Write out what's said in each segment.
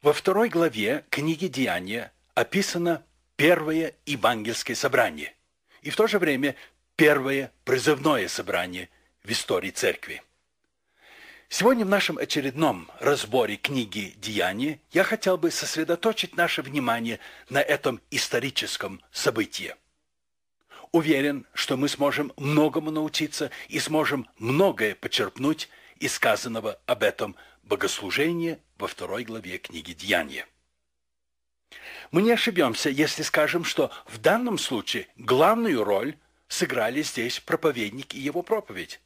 Во второй главе книги «Деяния» описано первое евангельское собрание и в то же время первое призывное собрание в истории церкви. Сегодня в нашем очередном разборе книги «Деяния» я хотел бы сосредоточить наше внимание на этом историческом событии. Уверен, что мы сможем многому научиться и сможем многое почерпнуть из сказанного об этом Богослужение во второй главе книги Деяния. Мы не ошибемся, если скажем, что в данном случае главную роль сыграли здесь проповедник и его проповедь.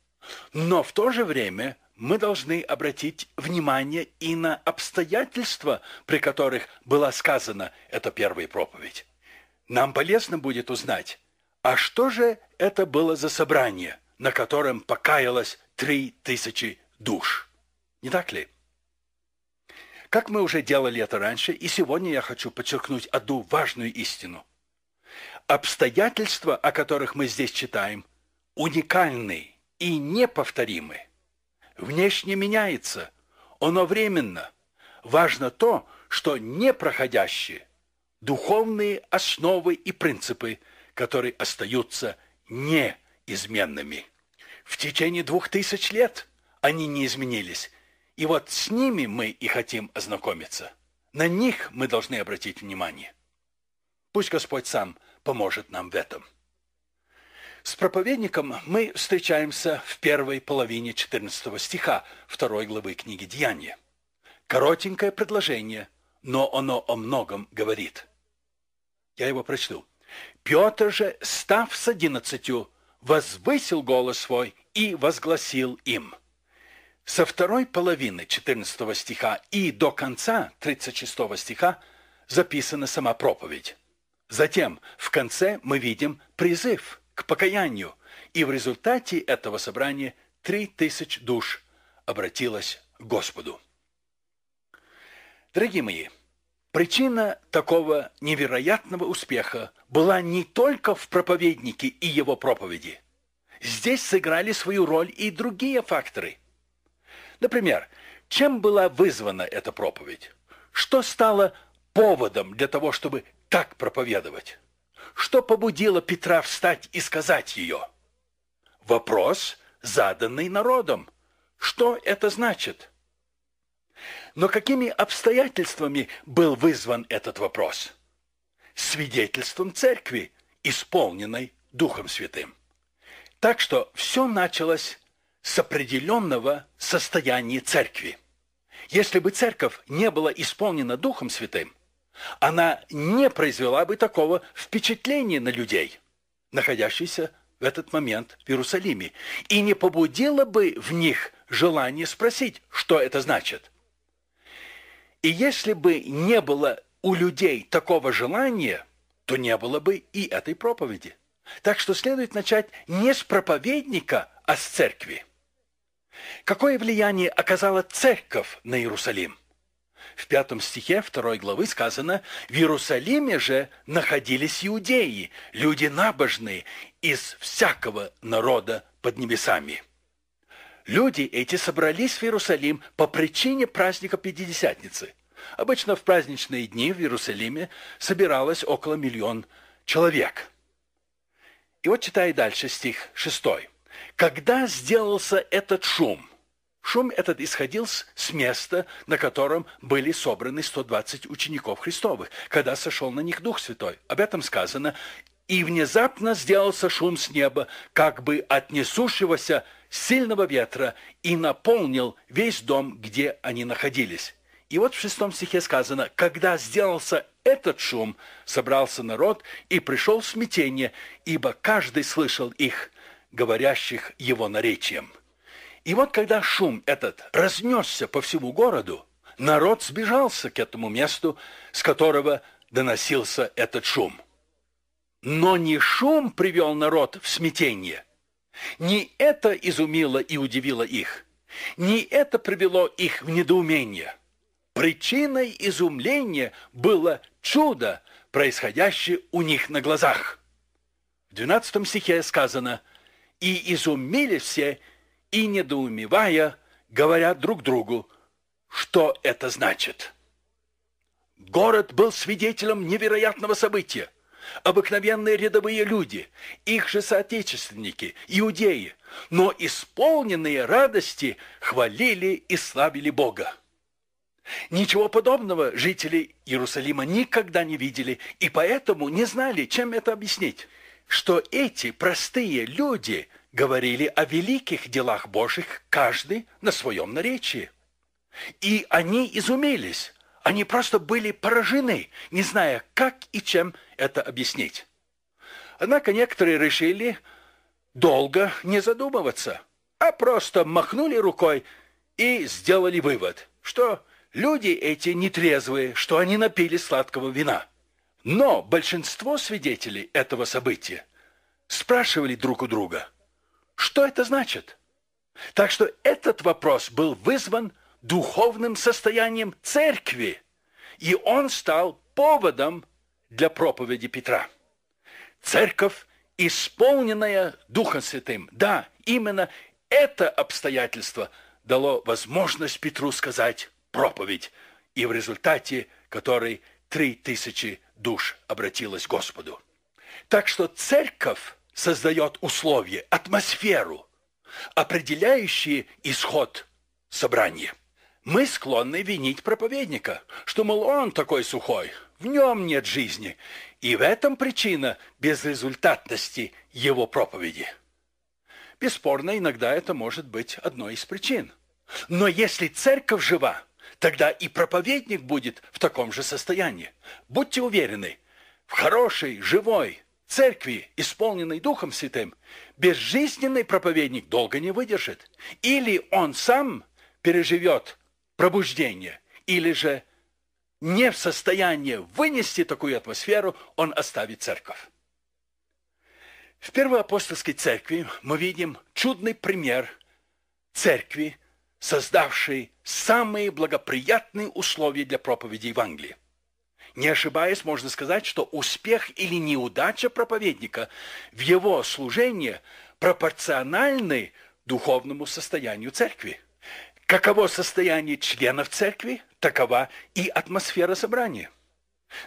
Но в то же время мы должны обратить внимание и на обстоятельства, при которых была сказана эта первая проповедь. Нам полезно будет узнать, а что же это было за собрание, на котором покаялось три тысячи душ? Не так ли? Как мы уже делали это раньше, и сегодня я хочу подчеркнуть одну важную истину. Обстоятельства, о которых мы здесь читаем, уникальны и неповторимы. Внешне меняется, оно временно. Важно то, что непроходящие – духовные основы и принципы, которые остаются неизменными. В течение двух тысяч лет они не изменились – и вот с ними мы и хотим ознакомиться. На них мы должны обратить внимание. Пусть Господь сам поможет нам в этом. С проповедником мы встречаемся в первой половине 14 стиха второй главы книги «Деяния». Коротенькое предложение, но оно о многом говорит. Я его прочту. «Петр же, став с одиннадцатью, возвысил голос свой и возгласил им». Со второй половины 14 стиха и до конца 36 стиха записана сама проповедь. Затем в конце мы видим призыв к покаянию, и в результате этого собрания 3000 душ обратилось к Господу. Дорогие мои, причина такого невероятного успеха была не только в проповеднике и его проповеди. Здесь сыграли свою роль и другие факторы – Например, чем была вызвана эта проповедь? Что стало поводом для того, чтобы так проповедовать? Что побудило Петра встать и сказать ее? Вопрос, заданный народом. Что это значит? Но какими обстоятельствами был вызван этот вопрос? Свидетельством церкви, исполненной Духом Святым. Так что все началось с определенного состояния церкви. Если бы церковь не была исполнена Духом Святым, она не произвела бы такого впечатления на людей, находящихся в этот момент в Иерусалиме, и не побудила бы в них желание спросить, что это значит. И если бы не было у людей такого желания, то не было бы и этой проповеди. Так что следует начать не с проповедника, а с церкви. Какое влияние оказала церковь на Иерусалим? В пятом стихе второй главы сказано, «В Иерусалиме же находились иудеи, люди набожные, из всякого народа под небесами». Люди эти собрались в Иерусалим по причине праздника Пятидесятницы. Обычно в праздничные дни в Иерусалиме собиралось около миллион человек. И вот читай дальше стих шестой. Когда сделался этот шум? Шум этот исходил с места, на котором были собраны 120 учеников Христовых, когда сошел на них Дух Святой. Об этом сказано. «И внезапно сделался шум с неба, как бы от несущегося сильного ветра, и наполнил весь дом, где они находились». И вот в шестом стихе сказано, «Когда сделался этот шум, собрался народ, и пришел смятение, ибо каждый слышал их» говорящих его наречием. И вот когда шум этот разнесся по всему городу, народ сбежался к этому месту, с которого доносился этот шум. Но не шум привел народ в смятение. Не это изумило и удивило их. Не это привело их в недоумение. Причиной изумления было чудо, происходящее у них на глазах. В 12 стихе сказано – и изумили все, и, недоумевая, говорят друг другу, что это значит. Город был свидетелем невероятного события. Обыкновенные рядовые люди, их же соотечественники, иудеи, но исполненные радости хвалили и славили Бога. Ничего подобного жители Иерусалима никогда не видели и поэтому не знали, чем это объяснить что эти простые люди говорили о великих делах Божьих каждый на своем наречии. И они изумились, они просто были поражены, не зная, как и чем это объяснить. Однако некоторые решили долго не задумываться, а просто махнули рукой и сделали вывод, что люди эти нетрезвые, что они напили сладкого вина. Но большинство свидетелей этого события спрашивали друг у друга, что это значит. Так что этот вопрос был вызван духовным состоянием церкви, и он стал поводом для проповеди Петра. Церковь, исполненная Духом Святым, да, именно это обстоятельство дало возможность Петру сказать проповедь, и в результате которой три тысячи душ обратилась к Господу. Так что церковь создает условия, атмосферу, определяющие исход собрания. Мы склонны винить проповедника, что, мол, он такой сухой, в нем нет жизни, и в этом причина безрезультатности его проповеди. Бесспорно, иногда это может быть одной из причин. Но если церковь жива, тогда и проповедник будет в таком же состоянии. Будьте уверены, в хорошей, живой церкви, исполненной Духом Святым, безжизненный проповедник долго не выдержит. Или он сам переживет пробуждение, или же не в состоянии вынести такую атмосферу, он оставит церковь. В Первой апостольской церкви мы видим чудный пример церкви, создавший самые благоприятные условия для проповеди Евангелия. Не ошибаясь, можно сказать, что успех или неудача проповедника в его служении пропорциональны духовному состоянию церкви. Каково состояние членов церкви, такова и атмосфера собрания.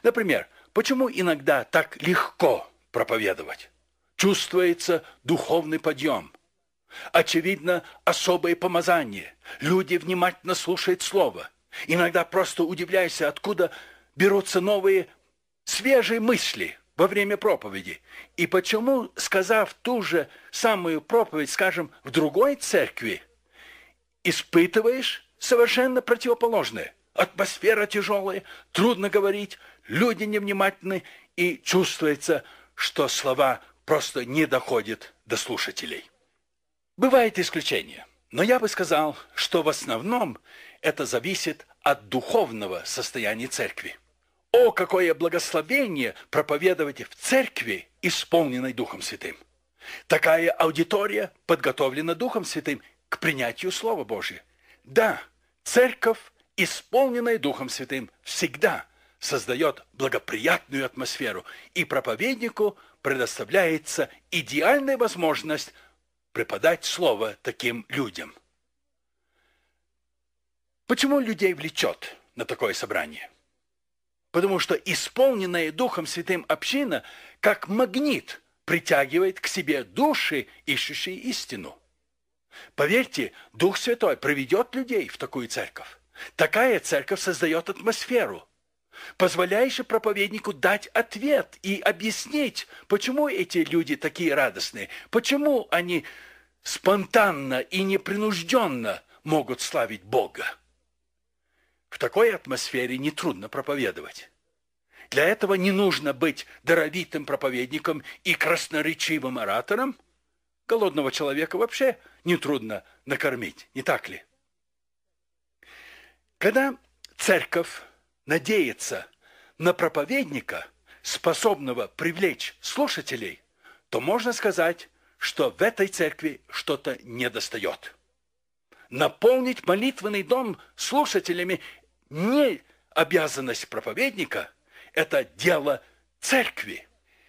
Например, почему иногда так легко проповедовать? Чувствуется духовный подъем – Очевидно, особое помазание. Люди внимательно слушают слово. Иногда просто удивляйся, откуда берутся новые свежие мысли во время проповеди. И почему, сказав ту же самую проповедь, скажем, в другой церкви, испытываешь совершенно противоположное. Атмосфера тяжелая, трудно говорить, люди невнимательны, и чувствуется, что слова просто не доходят до слушателей. Бывает исключения, но я бы сказал, что в основном это зависит от духовного состояния церкви. О, какое благословение проповедовать в церкви, исполненной Духом Святым! Такая аудитория подготовлена Духом Святым к принятию Слова Божия. Да, церковь, исполненная Духом Святым, всегда создает благоприятную атмосферу, и проповеднику предоставляется идеальная возможность – преподать слово таким людям. Почему людей влечет на такое собрание? Потому что исполненная Духом Святым община, как магнит, притягивает к себе души, ищущие истину. Поверьте, Дух Святой проведет людей в такую церковь. Такая церковь создает атмосферу – позволяешь проповеднику дать ответ и объяснить, почему эти люди такие радостные, почему они спонтанно и непринужденно могут славить Бога. В такой атмосфере нетрудно проповедовать. Для этого не нужно быть даровитым проповедником и красноречивым оратором. Голодного человека вообще нетрудно накормить, не так ли? Когда церковь Надеяться на проповедника, способного привлечь слушателей, то можно сказать, что в этой церкви что-то недостает. Наполнить молитвенный дом слушателями не обязанность проповедника, это дело церкви.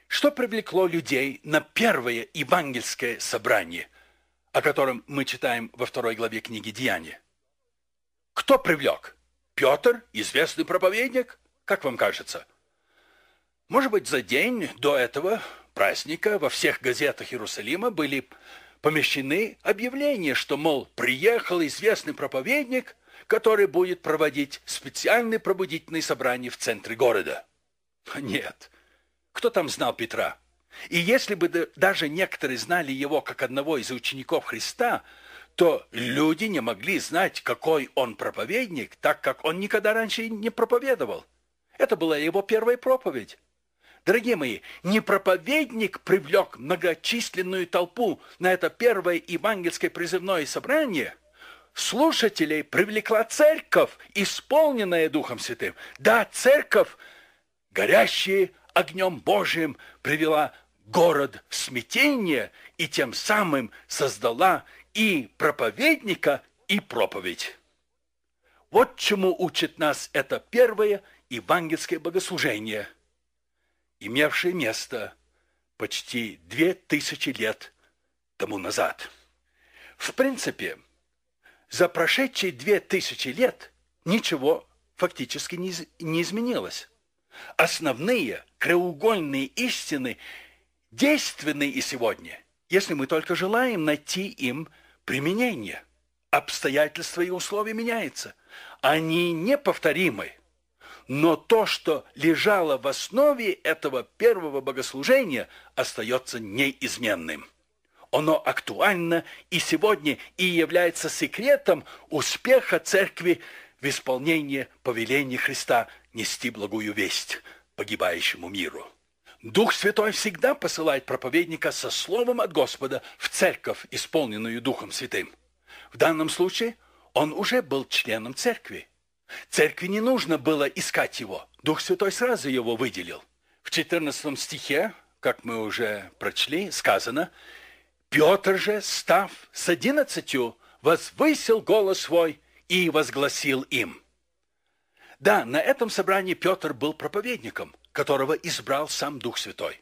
Что привлекло людей на первое евангельское собрание, о котором мы читаем во второй главе книги Деяния? Кто привлек? Петр, известный проповедник, как вам кажется? Может быть, за день до этого праздника во всех газетах Иерусалима были помещены объявления, что, мол, приехал известный проповедник, который будет проводить специальные пробудительные собрания в центре города. Нет. Кто там знал Петра? И если бы даже некоторые знали его как одного из учеников Христа – то люди не могли знать, какой он проповедник, так как он никогда раньше не проповедовал. Это была его первая проповедь. Дорогие мои, не проповедник привлек многочисленную толпу на это первое евангельское призывное собрание. Слушателей привлекла церковь, исполненная Духом Святым. Да, церковь, горящая огнем Божиим, привела город в смятение и тем самым создала и проповедника, и проповедь. Вот чему учит нас это первое евангельское богослужение, имевшее место почти две тысячи лет тому назад. В принципе, за прошедшие две тысячи лет ничего фактически не, не изменилось. Основные краеугольные истины действенны и сегодня, если мы только желаем найти им Применение, Обстоятельства и условия меняются. Они неповторимы. Но то, что лежало в основе этого первого богослужения, остается неизменным. Оно актуально и сегодня и является секретом успеха церкви в исполнении повеления Христа нести благую весть погибающему миру. Дух Святой всегда посылает проповедника со словом от Господа в церковь, исполненную Духом Святым. В данном случае он уже был членом церкви. Церкви не нужно было искать его. Дух Святой сразу его выделил. В 14 стихе, как мы уже прочли, сказано, «Петр же, став с одиннадцатью, возвысил голос свой и возгласил им». Да, на этом собрании Петр был проповедником – которого избрал сам Дух Святой.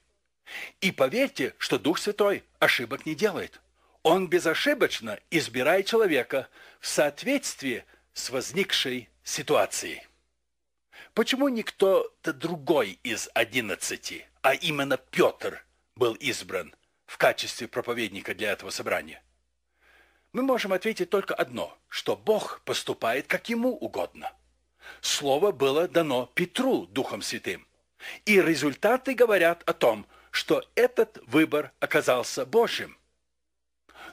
И поверьте, что Дух Святой ошибок не делает. Он безошибочно избирает человека в соответствии с возникшей ситуацией. Почему не кто-то другой из одиннадцати, а именно Петр, был избран в качестве проповедника для этого собрания? Мы можем ответить только одно, что Бог поступает как ему угодно. Слово было дано Петру Духом Святым – и результаты говорят о том, что этот выбор оказался Божьим.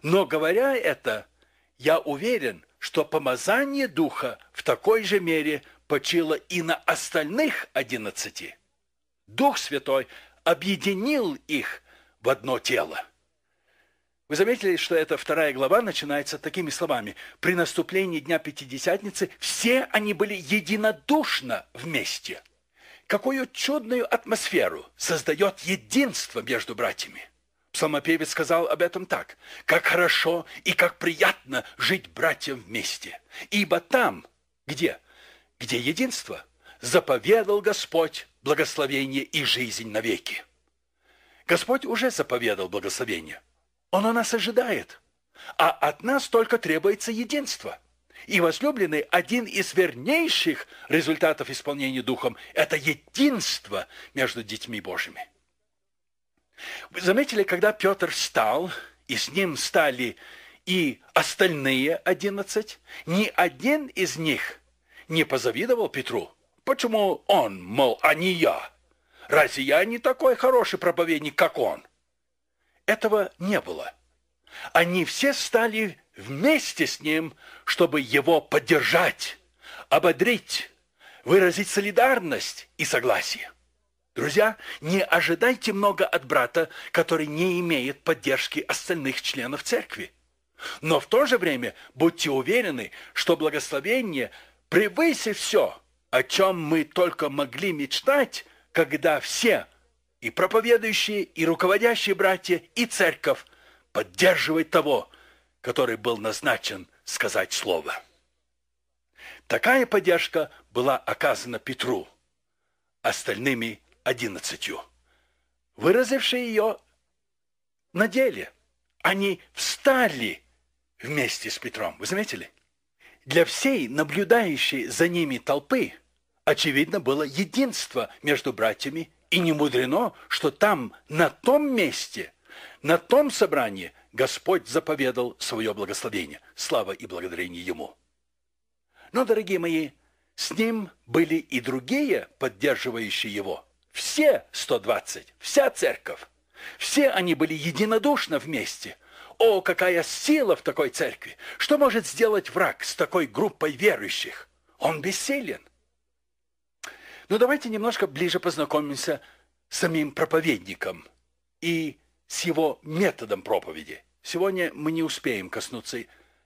Но говоря это, я уверен, что помазание Духа в такой же мере почило и на остальных одиннадцати. Дух Святой объединил их в одно тело. Вы заметили, что эта вторая глава начинается такими словами. «При наступлении Дня Пятидесятницы все они были единодушно вместе». Какую чудную атмосферу создает единство между братьями! Псалмопевец сказал об этом так. «Как хорошо и как приятно жить братьям вместе! Ибо там, где? Где единство? Заповедал Господь благословение и жизнь навеки!» Господь уже заповедал благословение. Он у нас ожидает, а от нас только требуется единство – и возлюбленный, один из вернейших результатов исполнения Духом – это единство между детьми Божьими. Вы заметили, когда Петр встал, и с ним стали и остальные одиннадцать, ни один из них не позавидовал Петру. Почему он, мол, а не я? Разве я не такой хороший проповедник, как он? Этого не было. Они все стали вместе с ним, чтобы его поддержать, ободрить, выразить солидарность и согласие. Друзья, не ожидайте много от брата, который не имеет поддержки остальных членов церкви. Но в то же время будьте уверены, что благословение превысит все, о чем мы только могли мечтать, когда все, и проповедующие, и руководящие братья, и церковь, поддерживают того, который был назначен сказать слово. Такая поддержка была оказана Петру, остальными одиннадцатью. Выразившие ее на деле, они встали вместе с Петром. Вы заметили? Для всей наблюдающей за ними толпы очевидно было единство между братьями, и не мудрено, что там, на том месте, на том собрании – Господь заповедал свое благословение. Слава и благодарение Ему. Но, дорогие мои, с ним были и другие, поддерживающие его. Все 120, вся церковь. Все они были единодушно вместе. О, какая сила в такой церкви! Что может сделать враг с такой группой верующих? Он бессилен. Но ну, давайте немножко ближе познакомимся с самим проповедником и с его методом проповеди. Сегодня мы не успеем коснуться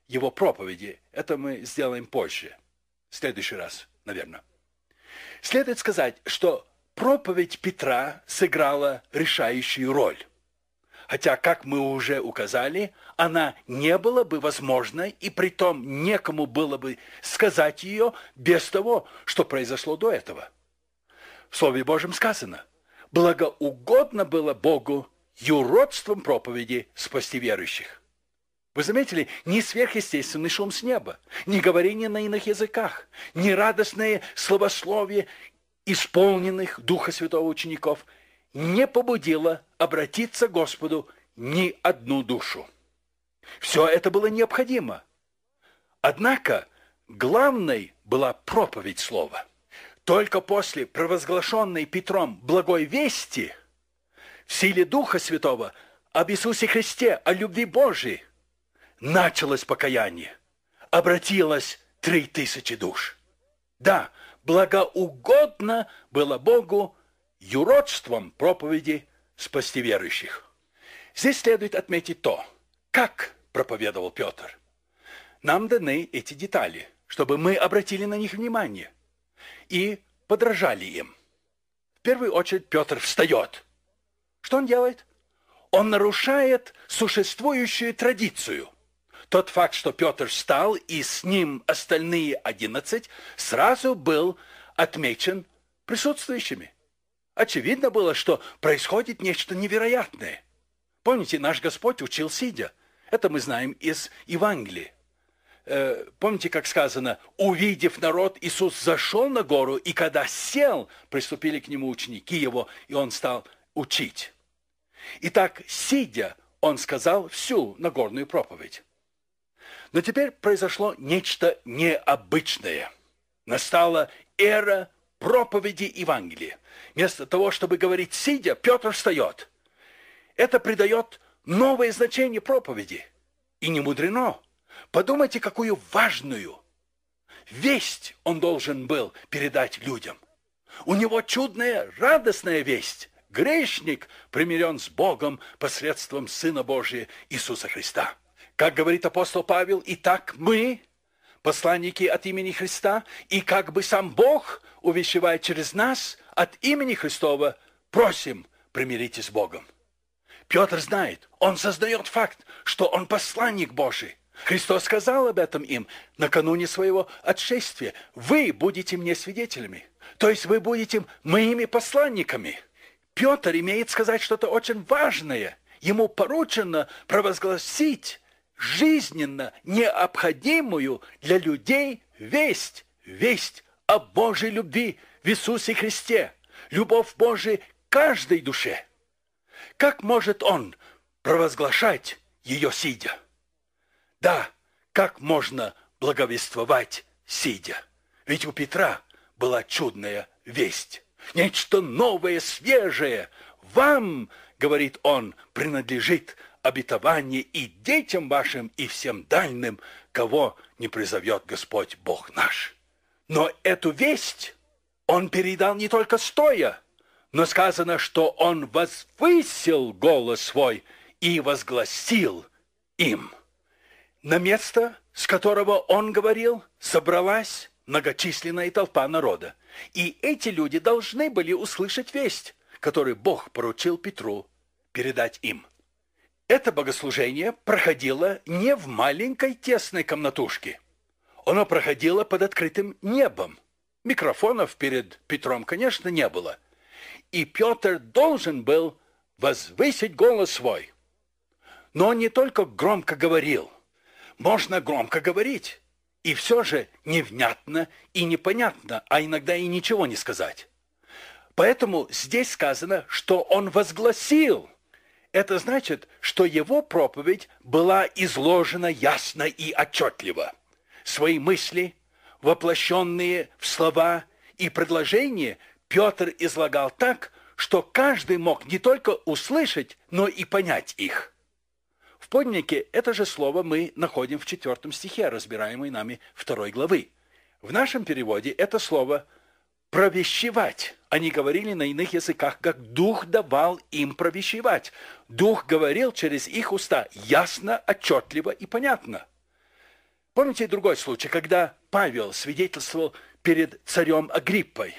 его проповеди. Это мы сделаем позже. В следующий раз, наверное. Следует сказать, что проповедь Петра сыграла решающую роль. Хотя, как мы уже указали, она не была бы возможной, и при том некому было бы сказать ее без того, что произошло до этого. В Слове Божьем сказано, благоугодно было Богу Юродством уродством проповеди спасти верующих. Вы заметили, ни сверхъестественный шум с неба, ни говорение на иных языках, ни радостное словословие исполненных Духа Святого учеников не побудило обратиться к Господу ни одну душу. Все это было необходимо. Однако главной была проповедь слова. Только после провозглашенной Петром благой вести – в силе Духа Святого, об Иисусе Христе, о любви Божьей. Началось покаяние. Обратилось три тысячи душ. Да, благоугодно было Богу юродством проповеди спасти верующих. Здесь следует отметить то, как проповедовал Петр. Нам даны эти детали, чтобы мы обратили на них внимание и подражали им. В первую очередь Петр встает – что он делает? Он нарушает существующую традицию. Тот факт, что Петр встал и с ним остальные одиннадцать, сразу был отмечен присутствующими. Очевидно было, что происходит нечто невероятное. Помните, наш Господь учил сидя. Это мы знаем из Евангелия. Э, помните, как сказано, увидев народ, Иисус зашел на гору, и когда сел, приступили к нему ученики его, и он стал учить. Итак, сидя, он сказал всю Нагорную проповедь. Но теперь произошло нечто необычное. Настала эра проповеди Евангелия. Вместо того, чтобы говорить сидя, Петр встает. Это придает новое значение проповеди. И не мудрено. Подумайте, какую важную весть он должен был передать людям. У него чудная, радостная весть. Грешник примирен с Богом посредством Сына Божия Иисуса Христа. Как говорит апостол Павел, и так мы, посланники от имени Христа, и как бы сам Бог, увещевая через нас, от имени Христова, просим, примиритесь с Богом. Петр знает, он создает факт, что он посланник Божий. Христос сказал об этом им накануне своего отшествия. Вы будете мне свидетелями. То есть вы будете моими посланниками. Петр имеет сказать что-то очень важное. Ему поручено провозгласить жизненно необходимую для людей весть, весть о Божьей любви в Иисусе Христе, любовь Божия каждой душе. Как может он провозглашать ее сидя? Да, как можно благовествовать сидя? Ведь у Петра была чудная весть нечто новое, свежее. Вам, говорит он, принадлежит обетование и детям вашим, и всем дальним, кого не призовет Господь Бог наш. Но эту весть он передал не только стоя, но сказано, что он возвысил голос свой и возгласил им. На место, с которого он говорил, собралась многочисленная толпа народа. И эти люди должны были услышать весть, которую Бог поручил Петру передать им. Это богослужение проходило не в маленькой тесной комнатушке. Оно проходило под открытым небом. Микрофонов перед Петром, конечно, не было. И Петр должен был возвысить голос свой. Но он не только громко говорил. Можно громко говорить, и все же невнятно и непонятно, а иногда и ничего не сказать. Поэтому здесь сказано, что он возгласил. Это значит, что его проповедь была изложена ясно и отчетливо. Свои мысли, воплощенные в слова и предложения, Петр излагал так, что каждый мог не только услышать, но и понять их. Поднике это же слово мы находим в четвертом стихе, разбираемой нами второй главы. В нашем переводе это слово «провещевать». Они говорили на иных языках, как Дух давал им провещевать. Дух говорил через их уста ясно, отчетливо и понятно. Помните другой случай, когда Павел свидетельствовал перед царем Агриппой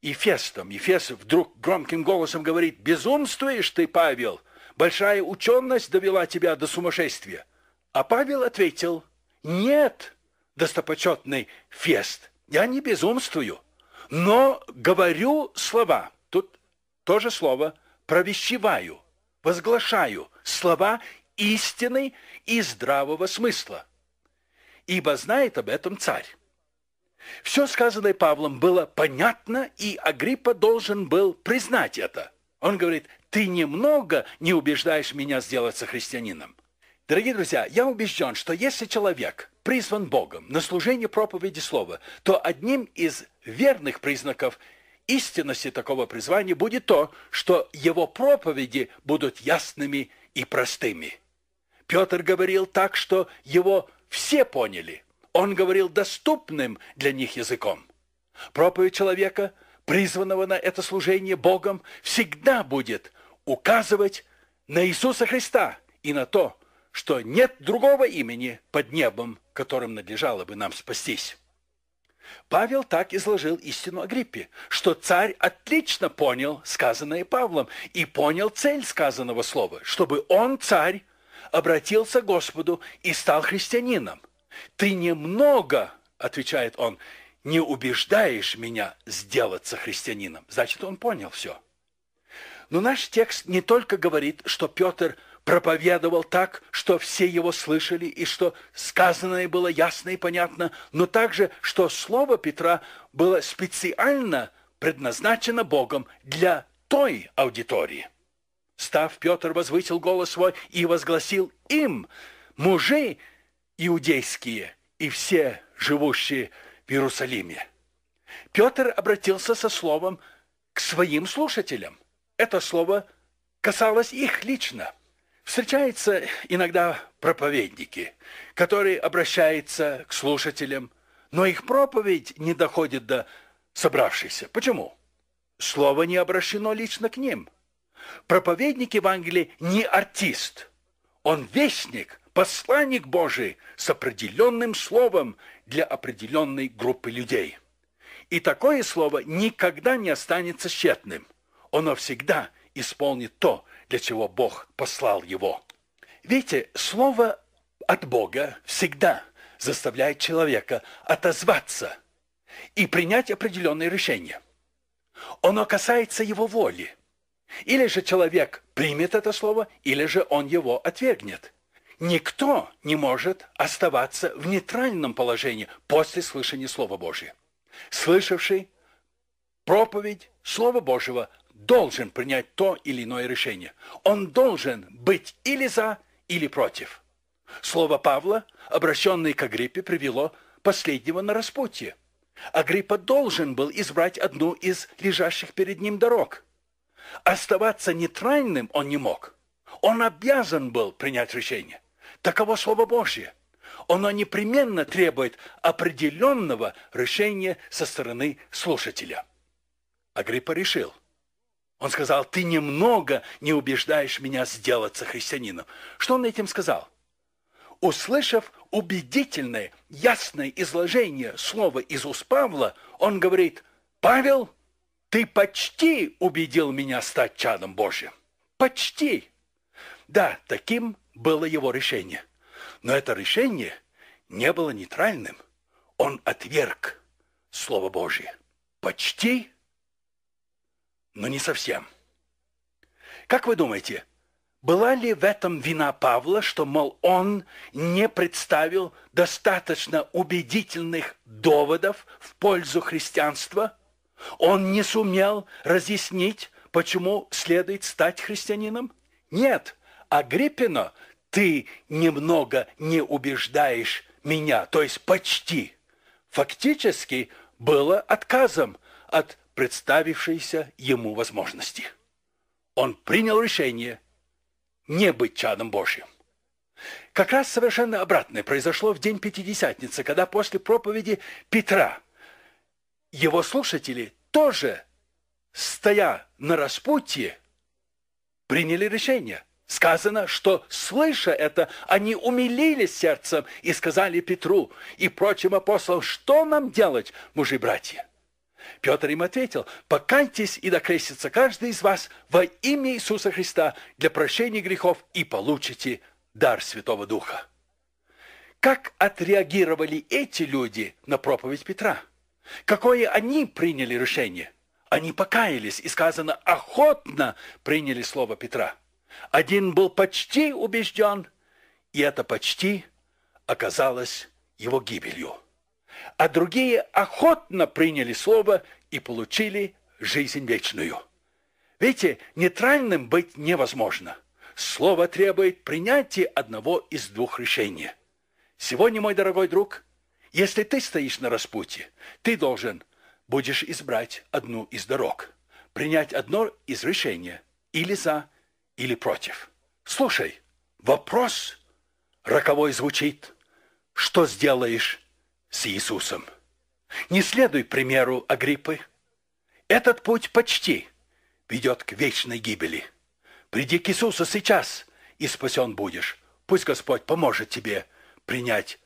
и Фестом. И Фест вдруг громким голосом говорит, «Безумствуешь ты, Павел!» Большая ученость довела тебя до сумасшествия. А Павел ответил, нет, достопочетный Фест, я не безумствую, но говорю слова, тут тоже слово, провещеваю, возглашаю слова истины и здравого смысла, ибо знает об этом царь. Все сказанное Павлом было понятно, и Агриппа должен был признать это. Он говорит, ты немного не убеждаешь меня сделаться христианином. Дорогие друзья, я убежден, что если человек призван Богом на служение проповеди Слова, то одним из верных признаков истинности такого призвания будет то, что его проповеди будут ясными и простыми. Петр говорил так, что его все поняли. Он говорил доступным для них языком. Проповедь человека, призванного на это служение Богом, всегда будет указывать на Иисуса Христа и на то, что нет другого имени под небом, которым надлежало бы нам спастись. Павел так изложил истину о Гриппе, что царь отлично понял сказанное Павлом и понял цель сказанного слова, чтобы он, царь, обратился к Господу и стал христианином. «Ты немного, — отвечает он, — не убеждаешь меня сделаться христианином». Значит, он понял все. Но наш текст не только говорит, что Петр проповедовал так, что все его слышали, и что сказанное было ясно и понятно, но также, что слово Петра было специально предназначено Богом для той аудитории. Став, Петр возвысил голос свой и возгласил им, мужи иудейские и все живущие в Иерусалиме. Петр обратился со словом к своим слушателям – это слово касалось их лично. Встречаются иногда проповедники, которые обращаются к слушателям, но их проповедь не доходит до собравшихся. Почему? Слово не обращено лично к ним. Проповедник Евангелия не артист. Он вестник, посланник Божий с определенным словом для определенной группы людей. И такое слово никогда не останется тщетным – оно всегда исполнит то, для чего Бог послал его. Видите, слово от Бога всегда заставляет человека отозваться и принять определенные решения. Оно касается его воли. Или же человек примет это слово, или же он его отвергнет. Никто не может оставаться в нейтральном положении после слышания Слова Божьего. Слышавший проповедь Слова Божьего должен принять то или иное решение. Он должен быть или за, или против. Слово Павла, обращенное к Агриппе, привело последнего на распутье. Агриппа должен был избрать одну из лежащих перед ним дорог. Оставаться нейтральным он не мог. Он обязан был принять решение. Таково Слово Божье. Оно непременно требует определенного решения со стороны слушателя. Агриппа решил, он сказал, ты немного не убеждаешь меня сделаться христианином. Что он этим сказал? Услышав убедительное, ясное изложение слова из уст Павла, он говорит, «Павел, ты почти убедил меня стать чадом Божьим. Почти!» Да, таким было его решение. Но это решение не было нейтральным. Он отверг Слово Божье. Почти но не совсем. Как вы думаете, была ли в этом вина Павла, что, мол, он не представил достаточно убедительных доводов в пользу христианства? Он не сумел разъяснить, почему следует стать христианином? Нет, Агриппина, ты немного не убеждаешь меня, то есть почти. Фактически было отказом от представившиеся ему возможности. Он принял решение не быть чадом Божьим. Как раз совершенно обратное произошло в день Пятидесятницы, когда после проповеди Петра его слушатели тоже, стоя на распутье, приняли решение. Сказано, что, слыша это, они умилились сердцем и сказали Петру и прочим апостолам, что нам делать, мужи-братья? Петр им ответил, «Покайтесь и докрестится каждый из вас во имя Иисуса Христа для прощения грехов и получите дар Святого Духа». Как отреагировали эти люди на проповедь Петра? Какое они приняли решение? Они покаялись и, сказано, охотно приняли слово Петра. Один был почти убежден, и это почти оказалось его гибелью а другие охотно приняли слово и получили жизнь вечную. Видите, нейтральным быть невозможно. Слово требует принятия одного из двух решений. Сегодня, мой дорогой друг, если ты стоишь на распутье, ты должен будешь избрать одну из дорог, принять одно из решений, или за, или против. Слушай, вопрос роковой звучит. Что сделаешь с Иисусом. Не следуй примеру Агриппы. Этот путь почти ведет к вечной гибели. Приди к Иисусу сейчас, и спасен будешь. Пусть Господь поможет тебе принять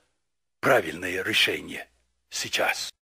правильное решение сейчас.